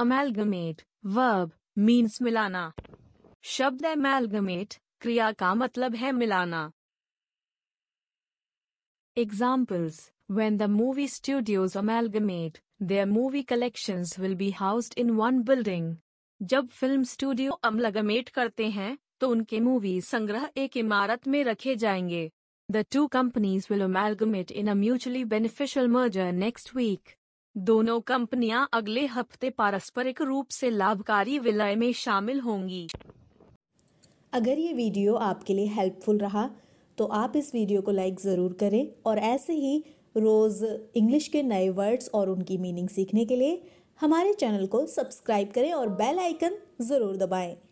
amalgamate verb means मिलाना शब्द amalgamate क्रिया का मतलब है मिलाना examples when the movie studios amalgamate their movie collection will be housed in one building जब फिल्म स्टूडियो अमलगमेट करते हैं तो उनके मूवी संग्रह एक इमारत में रखे जाएंगे the two companies will amalgamate in a mutually beneficial merger next week दोनों कंपनियां अगले हफ्ते पारस्परिक रूप से लाभकारी विलय में शामिल होंगी अगर ये वीडियो आपके लिए हेल्पफुल रहा तो आप इस वीडियो को लाइक ज़रूर करें और ऐसे ही रोज़ इंग्लिश के नए वर्ड्स और उनकी मीनिंग सीखने के लिए हमारे चैनल को सब्सक्राइब करें और बेल आइकन ज़रूर दबाएं